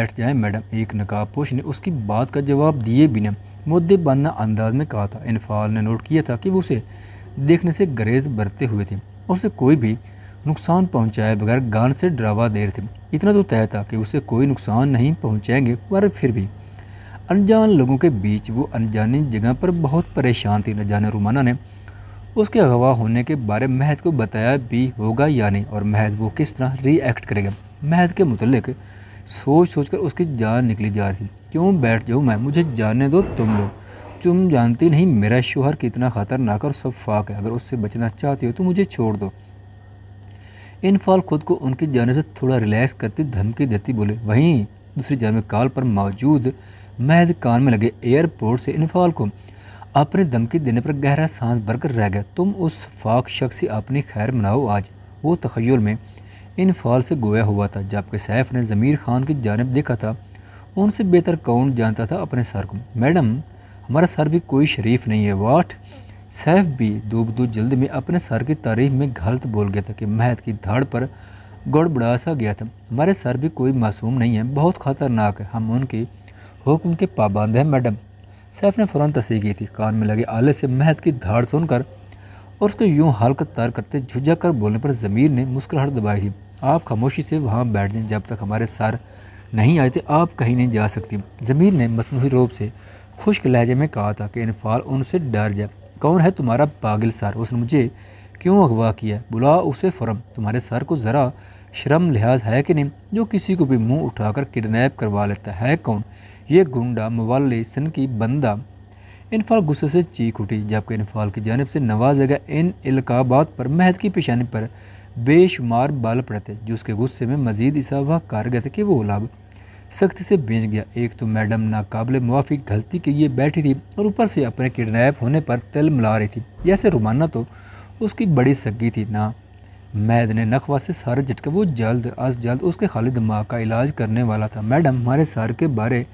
बैठ जाए मैडम एक नकाबपोश ने उसकी बात का जवाब दिए बिना मुद्दे बनना अंदाज में कहा था इनफाल ने नोट किया था कि वो उसे देखने से गरेज बरते हुए थे और उसे कोई भी नुकसान पहुंचाए बगैर गान से डरावा दे रहे थे इतना तो तय था कि उसे कोई नुकसान नहीं पहुंचाएंगे पर फिर भी अनजान लोगों के बीच वो अनजानी जगह पर बहुत परेशान थी नजान रुमाना ने उसके अगवा होने के बारे महद को बताया भी होगा या नहीं और महद वो किस तरह रीएक्ट करेगा महद के मुतलक सोच सोच कर उसकी जान निकली जा रही क्यों बैठ जाऊँ मैं मुझे जानने दो तुम लोग तुम जानती नहीं मेरा शोहर कितना ख़तरनाक और सब फाक है अगर उससे बचना चाहती हो तो मुझे छोड़ दो इनफाल खुद को उनकी जानब से थोड़ा रिलैक्स करती धमकी देती बोले वहीं दूसरी जानवे काल पर मौजूद महद कान में लगे एयरपोर्ट से इनफाल को अपने धमकी देने पर गहरा सांस भरकर रह गया तुम उस फाक शख्स से अपनी खैर मनाओ आज वो तखयल में इन फॉल से गोया हुआ था जबकि सैफ ने ज़मीर खान की जानब देखा था उनसे बेहतर कौन जानता था अपने सर को मैडम हमारा सर भी कोई शरीफ नहीं है वाट सैफ भी दूब दू जल्द में अपने सर की तारीफ में गलत बोल गया था कि महद की धाड़ पर गड़बड़ा सा गया था हमारे सर भी कोई मासूम नहीं है बहुत ख़तरनाक है हम उनके हुक्म के पाबंद हैं मैडम सैफ ने फ़ौर तस्ह की थी कान में लगे आले से महद की धाड़ सुनकर और उसको यूँ हल्क तार करते झुझक कर बोलने पर ज़मीर ने मुस्कुराहट दबाई थी आप खामोशी से वहाँ बैठ जाएं जब तक हमारे सर नहीं आए थे आप कहीं नहीं जा सकती ज़मीर ने मसनू रूप से खुश्क लहजे में कहा था कि इनफाल उनसे डर जाए कौन है तुम्हारा पागल सर उसने मुझे क्यों अगवा किया बुला उसे फरम तुम्हारे सर को ज़रा शर्म लिहाज है कि नहीं जो किसी को भी मुंह उठाकर किडनैप करवा लेता है कौन ये गुंडा मवाल सन की बंदा इनफाल गुस्से से चीख उठी जबकि इनफाल की जानब से नवाजगा इन इलकाबात पर महद की पेशानी पर बेशुमार बाल पड़े थे जो उसके गुस्से में मजीद इसावा कारगर थे कि वो गुलाब सख्ती से बेच गया एक तो मैडम नाकबले मुआफी गलती के लिए बैठी थी और ऊपर से अपने किडनैप होने पर तिल मिला रही थी जैसे रुमाना तो उसकी बड़ी सगी थी ना मैद ने नखवा से सारे झटके वो जल्द अज जल्द उसके खाली दिमाग का इलाज करने वाला था मैडम हमारे सर के बारे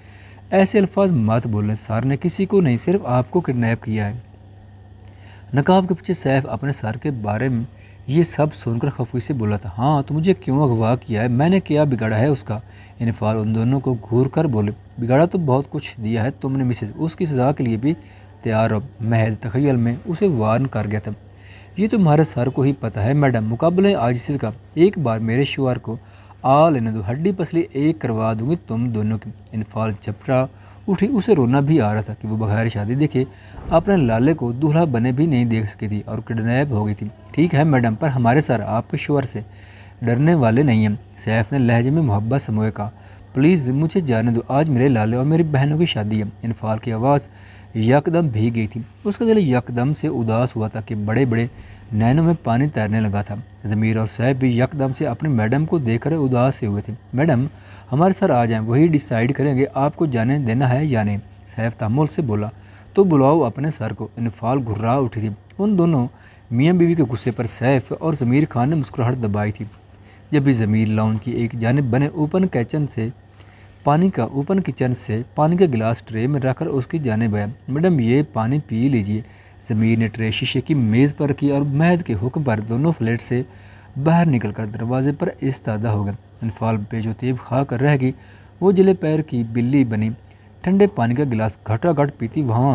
ऐसे अल्फाज मत बोलें सर ने किसी को नहीं सिर्फ आपको किडनैप किया है नकाब के पीछे सैफ अपने सर के बारे में ये सब सुनकर खफी से बोला था हाँ तो मुझे क्यों अगवा किया है मैंने क्या बिगाड़ा है उसका इनफार उन दोनों को घूर कर बोले बिगाड़ा तो बहुत कुछ दिया है तुमने मिसेज उसकी सज़ा के लिए भी तैयार हो महज तखयल में उसे वार्न कर गया था ये तुम्हारे सर को ही पता है मैडम मुकाबले आजिस का एक बार मेरे शुआर को आ लेने दो हड्डी पसली एक करवा दूंगी तुम दोनों की इनफाल चपटा उठी उसे रोना भी आ रहा था कि वो बगैर शादी देखे अपने लाले को दूल्हा बने भी नहीं देख सकी थी और किडनैप हो गई थी ठीक है मैडम पर हमारे सर आपके शोर से डरने वाले नहीं हैं सैफ ने लहजे में मोहब्बत समोए कहा प्लीज़ मुझे जाने दो आज मेरे लाले और मेरी बहनों की शादी है इनफाल की आवाज़ यकदम भीग गई थी उसका दिल यकदम से उदास हुआ था कि बड़े बड़े नैनों में पानी तैरने लगा था ज़मीर और सैब भी यकदम से अपनी मैडम को देख रहे उदास से हुए थे मैडम हमारे सर आ जाएं वही डिसाइड करेंगे आपको जाने देना है या नहीं सैफ तमोल से बोला तो बुलाओ अपने सर को इनफाल घुर्रा उठी थी उन दोनों मियाँ बीवी के गुस्से पर सैफ और ज़मीर खान ने मुस्कुराहट दबाई थी जब भी ज़मीर लाउन की एक जानब बने ओपन किचन से पानी का ओपन किचन से पानी का गिलास ट्रे में रखकर उसकी जानब आया मैडम ये पानी पी लीजिए ज़मीन ट्रे शीशे की मेज़ पर की और मैद के हुक्म पर दोनों फ्लैट से बाहर निकल कर दरवाजे पर तादा हो गए अनफाल बेजोतीब खा कर रह गई वो जिले पैर की बिल्ली बनी ठंडे पानी का गिलास घटाघट पीती वहाँ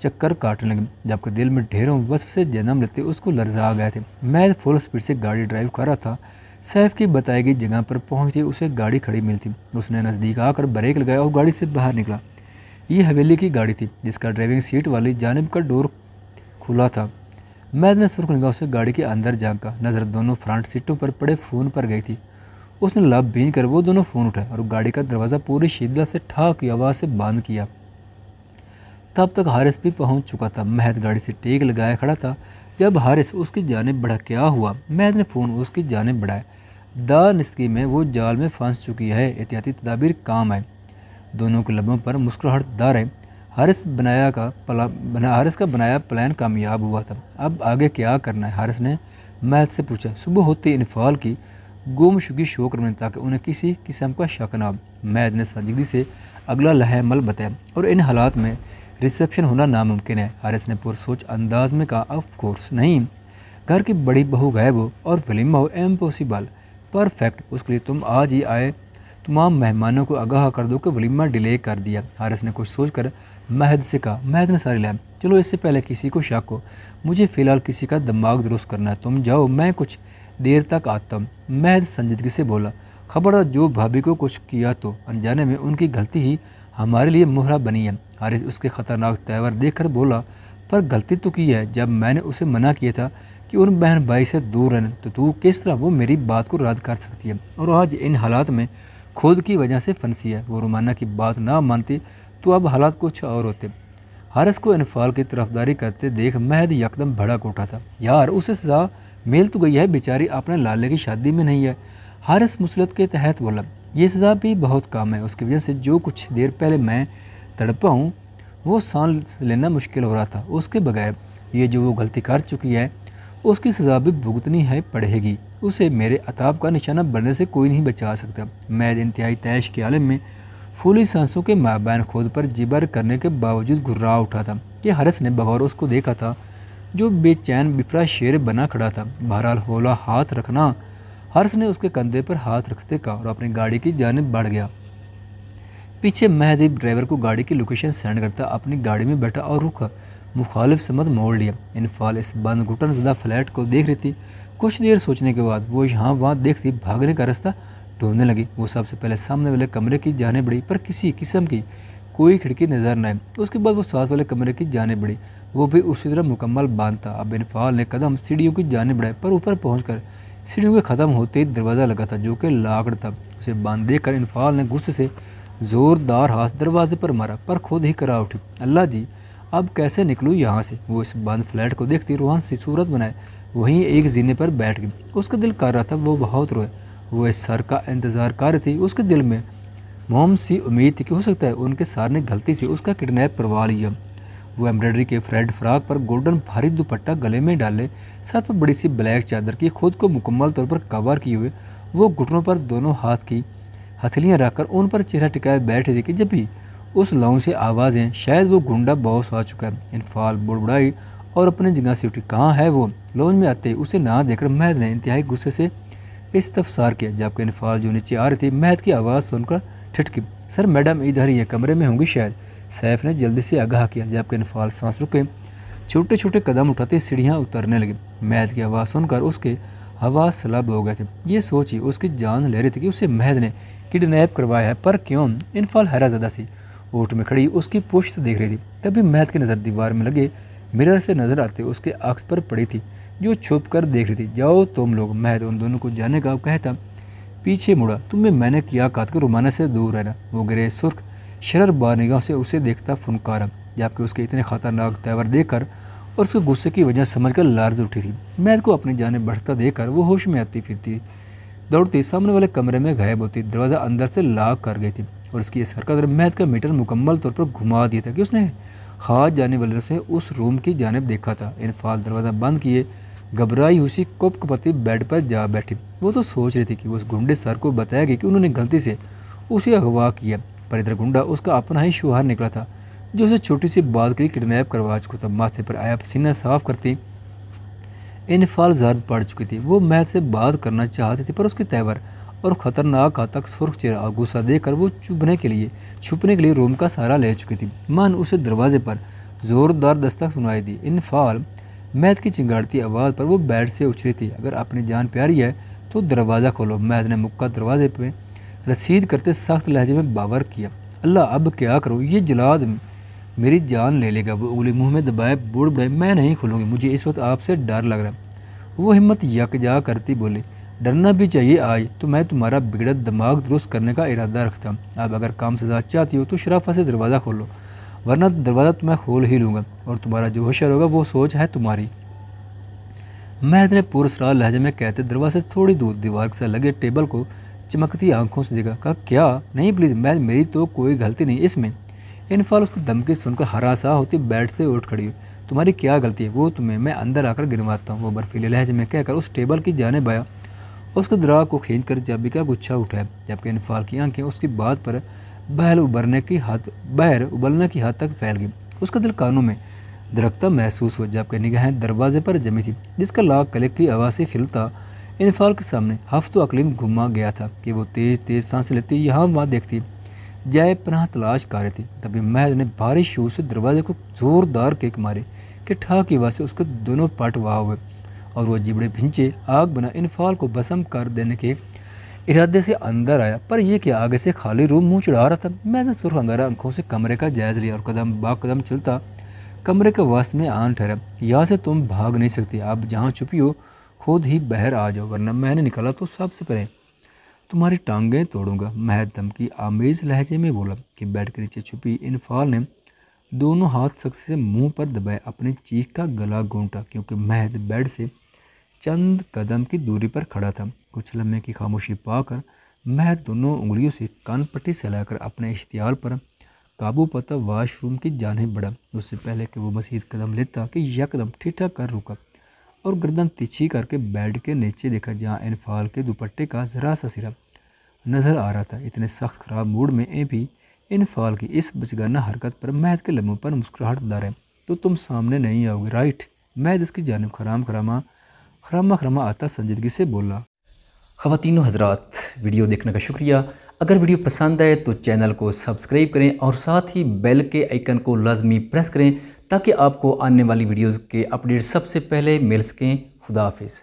चक्कर काटने लगी जबकि दिल में ढेरों वसफ से जन्म लेते उसको लर्जा आ गए थे मैं फुल स्पीड से गाड़ी ड्राइव कर रहा था सैफ की बताई गई जगह पर पहुँचते उसे गाड़ी खड़ी मिलती उसने नज़दीक आकर ब्रेक लगाया और गाड़ी से बाहर निकला ये हवेली की गाड़ी थी जिसका ड्राइविंग सीट वाली जानब का डोर खुला था ने सुर्ख निगाह से गाड़ी के अंदर झाँका नज़र दोनों फ्रंट सीटों पर पड़े फ़ोन पर गई थी उसने लब बीन कर वो दोनों फ़ोन उठाए और गाड़ी का दरवाज़ा पूरी शिद्दत से ठाक की आवाज़ से बंद किया तब तक हारिस भी पहुंच चुका था महद गाड़ी से टेक लगाया खड़ा था जब हारिस उसकी जानब क्या हुआ महद ने फ़ोन उसकी जानब बढ़ाया दा इसकी में वो जाल में फंस चुकी है एहतियाती तदाबीर काम आए दोनों के लबों पर मुस्कुराहट दार है हारिस बनाया का प्ला बना हारिस का बनाया प्लान कामयाब हुआ था अब आगे क्या करना है हारिस ने महल से पूछा सुबह होते इनफाल की गुमशुगी शो करने ताकि उन्हें किसी किस्म का शक ना मैद ने संजीदगी से अगला लहमल बताया और इन हालात में रिसेप्शन होना नामुमकिन है हारिस ने पुरसोच अंदाज में कहा ऑफ कोर्स नहीं घर की बड़ी बहू गायब हो और फिल्म हो एम्पॉसिबल परफेक्ट उसके लिए तुम आज ही आए तमाम मेहमानों को आगाह कर दो कि वलीमा डिले कर दिया हारिस ने कुछ सोचकर महद से कहा महद ने सारी लैब चलो इससे पहले किसी को शक हो मुझे फ़िलहाल किसी का दिमाग दुरुस्त करना है तुम जाओ मैं कुछ देर तक आता हूँ महद संजीदगी से बोला खबर जो भाभी को कुछ किया तो अनजाने में उनकी गलती ही हमारे लिए मुहरा बनी है हारिस उसके ख़तरनाक तेवर देख बोला पर गलती तो की है जब मैंने उसे मना किया था कि उन बहन भाई से दूर रहने तो तू किस तरह वो मेरी बात को रद्द कर सकती है और आज इन हालात में खुद की वजह से फंसी है वो रोमाना की बात ना मानती तो अब हालात कुछ और होते हारस को इनफाल की तरफदारी करते देख महद यकदम भड़क उठा था यार उसे सजा मेल तो गई है बेचारी अपने लाले की शादी में नहीं है हारस मुसलत के तहत बोला ये सज़ा भी बहुत कम है उसकी वजह से जो कुछ देर पहले मैं तड़पा हूँ वो सांस लेना मुश्किल हो रहा था उसके बगैर ये जो वो गलती कर चुकी है उसकी सज़ा भी भुगतनी है पड़ेगी उसे मेरे अताब का निशाना बनने से कोई नहीं बचा सकता मैं इंतहाई तैश के आलम में फूली सांसु के माबैन खुद पर जिबर करने के बावजूद घुर्रा उठा था कि हरस ने बगौर उसको देखा था जो बेचैन बिफरा शेर बना खड़ा था बहरहाल होला हाथ रखना हर्ष ने उसके कंधे पर हाथ रखते कहा और अपनी गाड़ी की जानब बढ़ गया पीछे महदीप ड्राइवर को गाड़ी की लोकेशन सेंड करता अपनी गाड़ी में बैठा और रुका मुखालिफ समत मोड़ लिया इनफाल इस बंद घुटन फ्लैट को देख रही थी कुछ देर सोचने के बाद वो यहाँ वहाँ देखती भागने का रास्ता ढूंढने लगी वो सबसे पहले सामने वाले कमरे की जाने बढ़ी पर किसी किस्म की कोई खिड़की नज़र न आई उसके बाद वो सास वाले कमरे की जाने बढ़ी वो भी उसी तरह मुकम्मल बांध था अब इनफाल ने कदम सीढ़ियों की जाने बढ़ाए पर ऊपर पहुंचकर सीढ़ियों के ख़त्म होते ही दरवाज़ा लगा था जो कि लाकड़ था उसे बांध देख कर इनफाल ने गुस्से से ज़ोरदार हाथ दरवाजे पर मारा पर खुद ही करा उठी अल्लाह जी अब कैसे निकलूँ यहाँ से वो इस बंद फ्लैट को देखती रूहान सी सूरत बनाए वहीं एक जीने पर बैठ गई उसका दिल कर रहा था वो बहुत रोए वो इस सर का इंतज़ार कर रही थी उसके दिल में मोम सी उम्मीद थी कि हो सकता है उनके सर ने गलती से उसका किडनैप करवा लिया वो एम्ब्रॉयडरी के फ्रेड फ्राक पर गोल्डन भारी दुपट्टा गले में डाले सर पर बड़ी सी ब्लैक चादर की खुद को मुकम्मल तौर पर कवर किए हुए वो घुटनों पर दोनों हाथ की हथेलियाँ रखकर उन पर चेहरा टिकाए बैठे थे कि जब भी उस लौ से आवाज़ें शायद वो गुंडा बॉस आ चुका है इनफाल बुड़बुड़ाई और अपने जगह से उठी कहाँ है वो लॉन्च में आते उसे ना देखकर महद ने इंतहाई गुस्से से इस्तफसार किया जबकि इनफाल जो नीचे आ रही थी महद की आवाज़ सुनकर ठिठकी सर मैडम इधर ही है कमरे में होंगी शायद सैफ ने जल्दी से आगाह किया जबकि इनफाल सांस रुके छोटे छोटे कदम उठाते सीढ़ियाँ उतरने लगी महद की आवाज़ सुनकर उसके हवा सलब हो गए थे ये सोच ही उसकी जान ले रही थी कि उसे महद ने किडनैप करवाया है पर क्यों इनफाल ज्यादा सी ओट में खड़ी उसकी पुश्त देख रही थी तभी महद की नज़र दीवार में लगे मिरर से नज़र आते उसके आंख पर पड़ी थी जो छुप कर देख रही थी जाओ तुम लोग महद तो उन दोनों को जाने का कहता पीछे मुड़ा तुम्हें मैंने किया था कि रुमाना से दूर रहना वो गिरे सुर्ख शरर बानिगाह से उसे देखता फनकारा जबकि उसके इतने ख़तरनाक तेवर देखकर और उसके गुस्से की वजह समझकर लारज उठी थी मैद को अपनी जाने बढ़ता देखकर वो होश में आती फिरती दौड़ती सामने वाले कमरे में गायब होती दरवाज़ा अंदर से लाग कर गई थी और उसकी इस हरकत महद का मीटर मुकम्मल तौर पर घुमा दिया था कि उसने हाथ जाने वाले से उस रूम की जानब देखा था इनफाल दरवाज़ा बंद किए घबराई हुई कोप कपति बेड पर जा बैठी वो तो सोच रही थी कि उस गुंडे सर को बताया गया कि उन्होंने गलती से उसे अगवा किया पर इधर गुंडा उसका अपना ही शुहार निकला था जो उसे छोटी सी बात के लिए किडनैप करवा चुका था माथे पर आया पसीना साफ करती इनफाल जर्द पड़ चुकी थी वो मैथ से बात करना चाहती थी पर उसके तेवर और ख़तरनाक घातक सुर्ख चेहरा गुस्सा देकर वो चुभने के लिए छुपने के लिए रूम का सहारा ले चुकी थी मन उसे दरवाजे पर ज़ोरदार दस्तक सुनाई दी इनफाल मैद की चिंगाड़ती आवाज़ पर वो बेड से उछली थी अगर अपनी जान प्यारी है तो दरवाज़ा खोलो मैद ने मुक्का दरवाजे पर रसीद करते सख्त लहजे में बावर किया अल्लाह अब क्या करो ये जलाद मेरी जान ले लेगा वो उगली मुँह में दबाए बुढ़ बुढ़े मैं नहीं खुलूँगी मुझे इस वक्त आपसे डर लग रहा है वो हिम्मत यकजा करती बोली डरना भी चाहिए आज तो मैं तुम्हारा बिगड़ा दिमाग दुरुस्त करने का इरादा रखता अब अगर काम सजा चाहती हो तो शराफा से दरवाज़ा खोलो वरना दरवाज़ा तो मैं खोल ही लूँगा और तुम्हारा जो होशर होगा वो सोच है तुम्हारी मैं ने पुरसरार लहजे में कहते दरवाजे से थोड़ी दूर दीवार से लगे टेबल को चमकती आंखों से देखा कहा क्या नहीं प्लीज़ मैं मेरी तो कोई गलती नहीं इसमें इनफाल उसकी धमकी सुनकर हरासा होती बेड से उठ खड़ी हुई तुम्हारी क्या गलती है वो तुम्हें मैं अंदर आकर गिनवाता हूँ वो बर्फीले लहजे में कहकर उस टेबल की जाने बाया उसके दराग को खींच कर चाबी का गुच्छा उठाया जबकि इनफाल की आंखें उसकी बात पर बहल उबरने की हद बहर उबलने की हद तक फैल गई उसका दिल कानों में दरख्ता महसूस हुआ जबकि निगाहें दरवाजे पर जमी थी जिसका लाग कले की आवाज़ से खिलता इनफाल के सामने हफ्तों अकलीम घुमा गया था कि वो तेज़ तेज़ सांस लेती यहाँ वहाँ देखती जय पनाह तलाश कर रही थी तभी महज ने भारी शोर से दरवाजे को जोरदार केक मारे कि ठाक की आवाज़ से उसके दोनों पट वाह हुए और वह जिबड़े भिंचे आग बना इनफाल को बसम कर देने के इरादे से अंदर आया पर यह क्या आगे से खाली रूम मुँह चढ़ा रहा था मैंने सुरख अंधेरा आंखों से कमरे का जायज़ लिया और कदम बा कदम चलता कमरे के वास्त में आन ठहरा यहाँ से तुम भाग नहीं सकती आप जहाँ छुपी हो खुद ही बहर आ जाओ वरना मैंने निकाला तो सबसे पहले तुम्हारी टांगें तोड़ूंगा महद धमकी आमेज लहजे में बोला कि बेड के नीचे छुपी इनफाल ने दोनों हाथ सख्त से मुंह पर दबाए अपनी चीख का गला घोंटा क्योंकि महद बेड से चंद कदम की दूरी पर खड़ा था कुछ लम्हे की खामोशी पाकर मैं दोनों उंगलियों से कान से सहलाकर अपने इश्तियार पर काबू पता वाशरूम की जानब बढ़ा उससे पहले कि वो मसीद कदम लेता कि यकदम ठीठा कर रुका और गर्दन तिछी करके बेड के नीचे देखा जहाँ इनफाल के दुपट्टे का ज़रा सा सिरा नज़र आ रहा था इतने सख्त खराब मूड में ए भी इनफाल की इस बचगाना हरकत पर महद के लम्हों पर मुस्कुराहट दार है तो तुम सामने नहीं आओगे राइट महद इसकी जानब खराम खरामा खरामा खरामा आता संजीदगी से बोला खातिन हजरात वीडियो देखने का शुक्रिया अगर वीडियो पसंद आए तो चैनल को सब्सक्राइब करें और साथ ही बेल के आइकन को लाजमी प्रेस करें ताकि आपको आने वाली वीडियोज़ के अपडेट सबसे पहले मिल सकें खुदाफिज़